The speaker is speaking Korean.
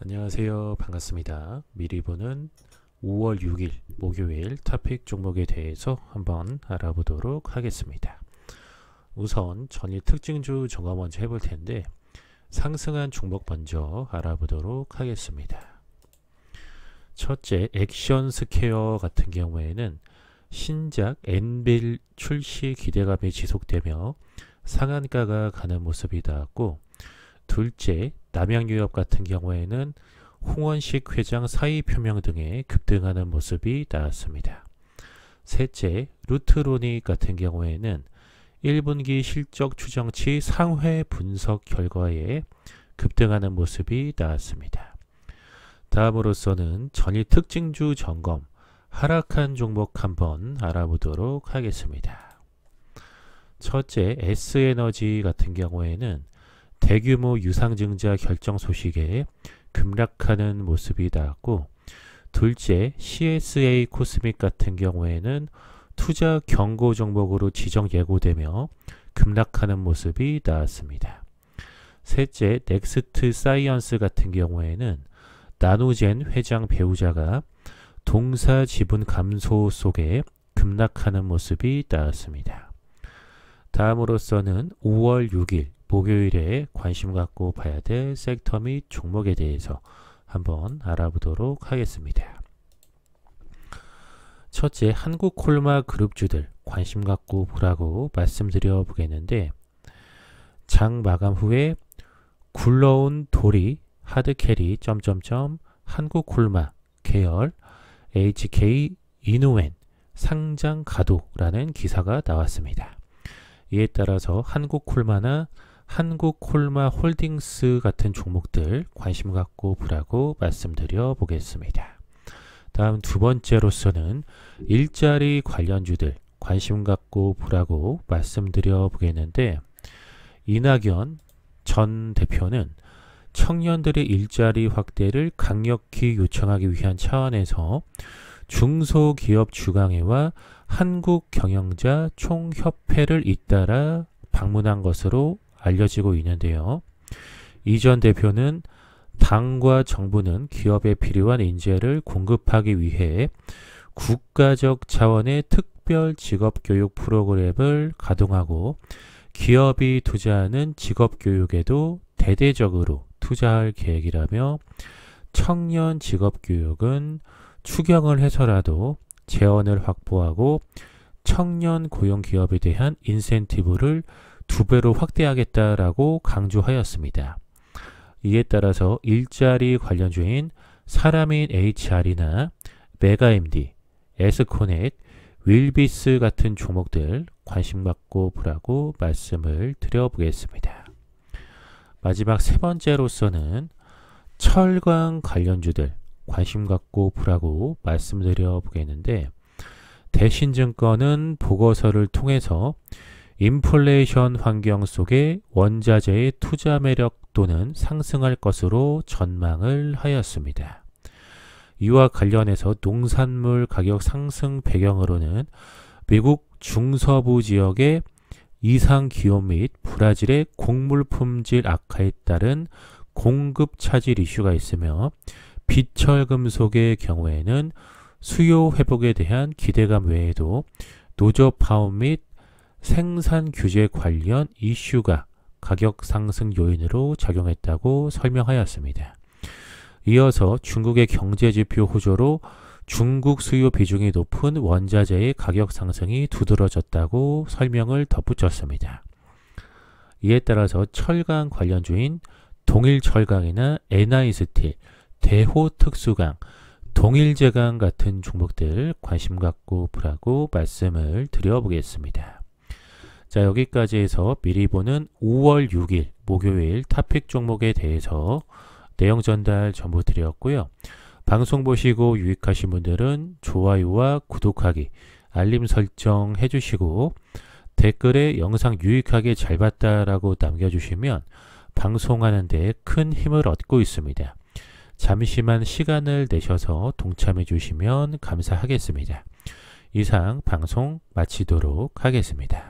안녕하세요. 반갑습니다. 미리 보는 5월 6일 목요일 토픽 종목에 대해서 한번 알아보도록 하겠습니다. 우선 전일 특징주 종합 먼저 해볼 텐데 상승한 종목 먼저 알아보도록 하겠습니다. 첫째 액션 스퀘어 같은 경우에는 신작 엔빌 출시 기대감이 지속되며 상한가가 가는 모습이 나왔고 둘째, 남양유럽 같은 경우에는 홍원식 회장 사의 표명 등에 급등하는 모습이 나왔습니다. 셋째, 루트로니 같은 경우에는 1분기 실적 추정치 상회 분석 결과에 급등하는 모습이 나왔습니다. 다음으로서는 전일 특징주 점검, 하락한 종목 한번 알아보도록 하겠습니다. 첫째, S에너지 같은 경우에는 대규모 유상증자 결정 소식에 급락하는 모습이 나왔고 둘째, CSA 코스믹 같은 경우에는 투자 경고 종목으로 지정 예고되며 급락하는 모습이 나왔습니다. 셋째, 넥스트 사이언스 같은 경우에는 나노젠 회장 배우자가 동사 지분 감소 속에 급락하는 모습이 나왔습니다. 다음으로서는 5월 6일 목요일에 관심 갖고 봐야 될 섹터 및 종목에 대해서 한번 알아보도록 하겠습니다. 첫째, 한국 콜마 그룹주들 관심 갖고 보라고 말씀드려 보겠는데 장 마감 후에 굴러온 돌이 하드캐리 점점점 한국 콜마 계열 HK 이노웬 상장 가도라는 기사가 나왔습니다. 이에 따라서 한국 콜마나 한국 콜마 홀딩스 같은 종목들 관심 갖고 보라고 말씀드려 보겠습니다. 다음 두 번째로서는 일자리 관련주들 관심 갖고 보라고 말씀드려 보겠는데 이낙연 전 대표는 청년들의 일자리 확대를 강력히 요청하기 위한 차원에서 중소기업 주강회와 한국경영자 총협회를 잇따라 방문한 것으로 알려지고 있는데요. 이전 대표는 당과 정부는 기업에 필요한 인재를 공급하기 위해 국가적 차원의 특별 직업 교육 프로그램을 가동하고 기업이 투자하는 직업 교육에도 대대적으로 투자할 계획이라며 청년 직업 교육은 추경을 해서라도 재원을 확보하고 청년 고용 기업에 대한 인센티브를 두 배로 확대하겠다라고 강조하였습니다. 이에 따라서 일자리 관련주인 사람인 HR이나 메가MD, 에스코넥, 윌비스 같은 종목들 관심 갖고 보라고 말씀을 드려보겠습니다. 마지막 세 번째로서는 철강 관련주들 관심 갖고 보라고 말씀드려 보겠는데 대신증권은 보고서를 통해서 인플레이션 환경 속에 원자재의 투자 매력 또는 상승할 것으로 전망을 하였습니다. 이와 관련해서 농산물 가격 상승 배경으로는 미국 중서부 지역의 이상 기온 및 브라질의 곡물 품질 악화에 따른 공급 차질 이슈가 있으며 비철 금속의 경우에는 수요 회복에 대한 기대감 외에도 노조 파업 및 생산 규제 관련 이슈가 가격 상승 요인으로 작용했다고 설명하였습니다. 이어서 중국의 경제지표 호조로 중국 수요 비중이 높은 원자재의 가격 상승이 두드러졌다고 설명을 덧붙였습니다. 이에 따라서 철강 관련주인 동일철강이나 에나스틸 대호특수강, 동일제강 같은 종목들 관심 갖고 보라고 말씀을 드려보겠습니다. 자 여기까지 해서 미리 보는 5월 6일 목요일 탑픽 종목에 대해서 내용 전달 전부 드렸고요. 방송 보시고 유익하신 분들은 좋아요와 구독하기, 알림 설정 해주시고 댓글에 영상 유익하게 잘 봤다라고 남겨주시면 방송하는데 큰 힘을 얻고 있습니다. 잠시만 시간을 내셔서 동참해 주시면 감사하겠습니다. 이상 방송 마치도록 하겠습니다.